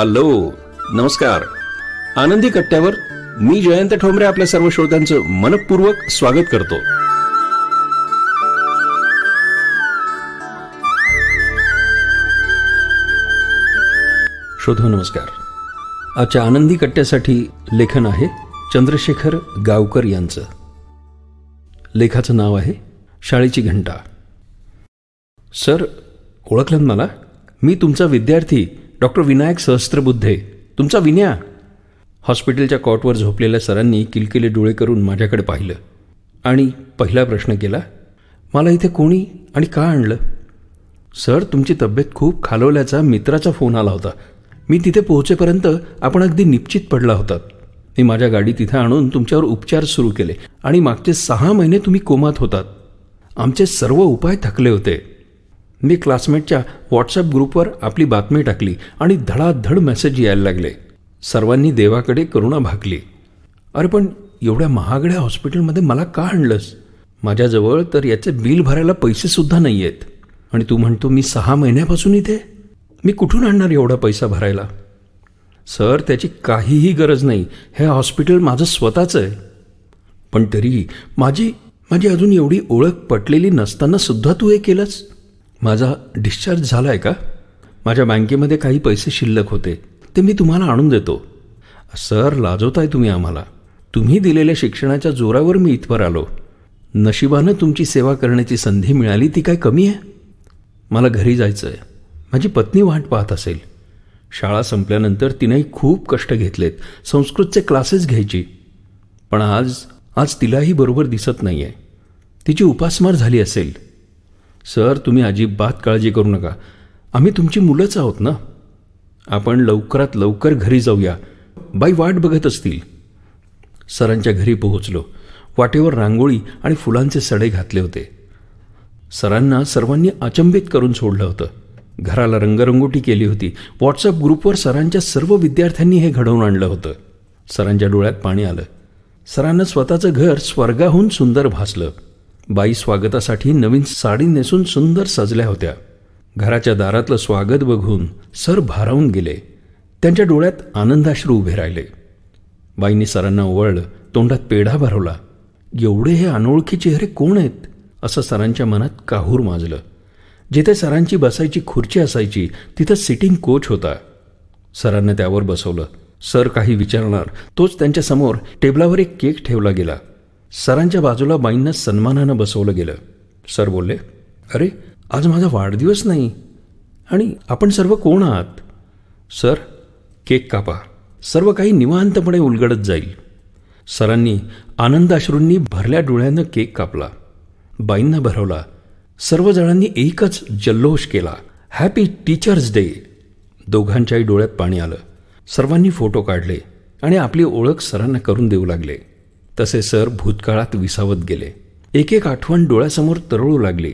hello नमस्कार आनंदी कट्ट्यावर मी जयंत ठोंबरे आपल्या सर्व श्रोत्यांचं मनपूर्वक स्वागत करतो शोधो नमस्कार आजच्या आनंदी कट्ट्यासाठी लेखन आहे चंद्रशेखर गावकर यांचं लेखाचं नाव आहे शाळेची घंटा सर ओळखलं मला मी तुमचा विद्यार्थी डॉक्टर विनायक सहस्त्रबुद्धे तुमचा विन्या हॉस्पिटलच्या कॉटवर झोपलेल्या सरांनी किलकिले डोळे करून माझ्याकडे पाहिलं आणि पहिला प्रश्न केला मला इथे कोणी आणि का आणलं सर तुमची तब्येत खूप खालवल्याचा मित्राचा फोन आला होता मी तिथे पोहोचेपर्यंत आपण अगदी निश्चित पडला होता मी माझ्या गाडी तिथे आणून तुमच्यावर उपचार सुरू केले आणि मागचे सहा महिने तुम्ही कोमात होतात आमचे सर्व उपाय थकले होते मी क्लासमेटच्या व्हॉट्सअप ग्रुपवर आपली बातमी टाकली आणि धडाधड मेसेज यायला लागले सर्वांनी देवाकडे करुणा भागली अरे पण एवढ्या महागड्या हॉस्पिटलमध्ये मला का आणलंस माझ्याजवळ तर याचे बिल भरायला पैसेसुद्धा नाही आहेत आणि तू म्हणतो मी सहा महिन्यापासून इथे मी कुठून आणणार एवढा पैसा भरायला सर त्याची काहीही गरज नाही हे हॉस्पिटल माझं स्वतःचं आहे पण तरी माझी माझी अजून एवढी ओळख पटलेली नसताना सुद्धा तू हे केलंस माझा डिस्चार्ज झाला आहे का माझ्या बँकेमध्ये काही पैसे शिल्लक होते ते मी तुम्हाला आणून देतो सर लाजवताय तुम्ही आम्हाला तुम्ही दिलेल्या शिक्षणाच्या जोरावर मी इथवर आलो नशिबानं तुमची सेवा करण्याची संधी मिळाली ती काय कमी आहे मला घरी जायचं आहे माझी पत्नी वाट पाहत असेल शाळा संपल्यानंतर तिनेही खूप कष्ट घेतलेत संस्कृतचे क्लासेस घ्यायची पण आज आज तिलाही बरोबर दिसत नाही आहे तिची उपासमार झाली असेल सर तुम्ही अजिबात काळजी करू नका आम्ही तुमची मुलंच आहोत ना आपण लवकरात लवकर घरी जाऊया बाई वाट बघत असतील सरांच्या घरी पोहोचलो वाटेवर रांगोळी आणि फुलांचे सडे घातले होते सरांना सर्वांनी अचंबित करून सोडलं होतं घराला रंगरंगोटी केली होती व्हॉट्सअप ग्रुपवर सरांच्या सर्व विद्यार्थ्यांनी हे घडवून आणलं होतं सरांच्या डोळ्यात पाणी आलं सरांना स्वतःचं घर स्वर्गाहून सुंदर भासलं बाई स्वागतासाठी नवीन साडी नेसून सुंदर सजल्या होत्या घराच्या दारातलं स्वागत बघून सर भारावून गेले त्यांच्या डोळ्यात आनंदाश्रू उभे राहिले बाईंनी सरांना ओवळ तोंडात पेढा भरवला एवढे हे अनोळखी चेहरे कोण आहेत असं सरांच्या मनात काहूर माजलं जिथे सरांची बसायची खुर्ची असायची तिथं सिटिंग कोच होता सरांना त्यावर बसवलं सर काही विचारणार तोच त्यांच्यासमोर टेबलावर एक केक ठेवला गेला सरांच्या बाजूला बाईंना सन्मानानं बसवलं गेलं सर बोलले अरे आज माझा वाढदिवस नाही आणि आपण सर्व कोण आहात सर केक कापा सर्व काही निवांतपणे उलगडत जाईल सरांनी आनंदाश्रूंनी भरल्या डोळ्यानं केक कापला बाईंना भरवला सर्वजणांनी एकच जल्लोष केला हॅपी टीचर्स डे दोघांच्याही डोळ्यात पाणी आलं सर्वांनी फोटो काढले आणि आपली ओळख सरांना करून देऊ लागले तसे सर भूतकाळात विसावत गेले एक एक आठवण डोळ्यासमोर तरळू लागली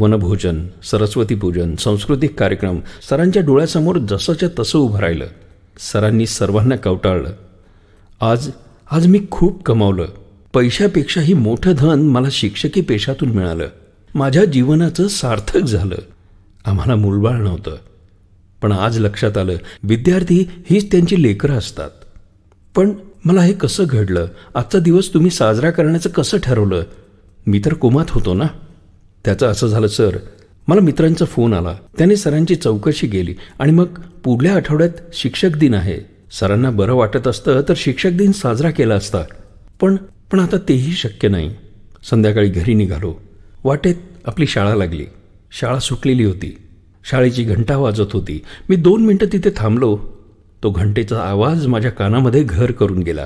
वनभोजन सरस्वती पूजन सांस्कृतिक कार्यक्रम सरांच्या डोळ्यासमोर जसंच्या तसं उभं राहिलं सरांनी सर्वांना कवटाळलं आज आज मी खूप कमावलं पैशापेक्षाही मोठं धन मला शिक्षकी पेशातून मिळालं माझ्या जीवनाचं सार्थक झालं आम्हाला मूलबाळ नव्हतं पण आज लक्षात आलं विद्यार्थी हीच त्यांची लेकरं असतात पण मला हे कसं घडलं आजचा दिवस तुम्ही साजरा करण्याचं कसं ठरवलं मी तर कोमात होतो ना त्याचं असं झालं सर मला मित्रांचा फोन आला त्याने सरांची चौकशी केली आणि मग पुढल्या आठवड्यात शिक्षक दिन आहे सरांना बरं वाटत असतं तर शिक्षक दिन साजरा केला असता पण पण आता तेही शक्य नाही संध्याकाळी घरी निघालो वाटेत आपली शाळा लागली शाळा सुटलेली होती शाळेची घंटा वाजत होती मी दोन मिनटं तिथे थांबलो तो घंटेचा आवाज माझ्या कानामध्ये घर करून गेला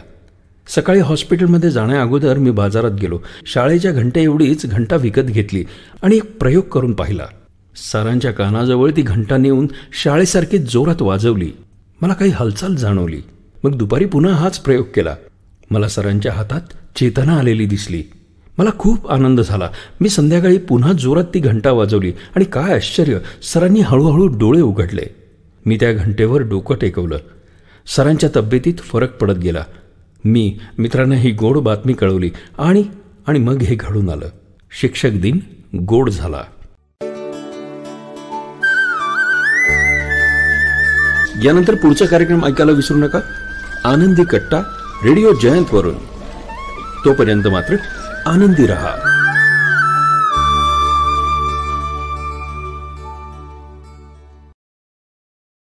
सकाळी हॉस्पिटलमध्ये जाण्याअगोदर मी बाजारात गेलो शाळेच्या घंटे एवढीच घंटा विकत घेतली आणि एक प्रयोग करून पाहिला सरांच्या कानाजवळ ती घंटा नेऊन शाळेसारखी जोरात वाजवली मला काही हालचाल जाणवली मग दुपारी पुन्हा हाच प्रयोग केला मला सरांच्या हातात चेतना आलेली दिसली मला खूप आनंद झाला मी संध्याकाळी पुन्हा जोरात ती घंटा वाजवली आणि काय आश्चर्य सरांनी हळूहळू डोळे उघडले मी त्या घंटेवर डोकं टेकवलं सरांच्या तब्येतीत फरक पडत गेला मी मित्रांना ही गोड बातमी कळवली आणि आणि मग हे घडून आलं शिक्षक दिन गोड झाला यानंतर पुढचा कार्यक्रम ऐकायला विसरू नका आनंदी कट्टा रेडिओ जयंतवरून तोपर्यंत मात्र आनंदी रहा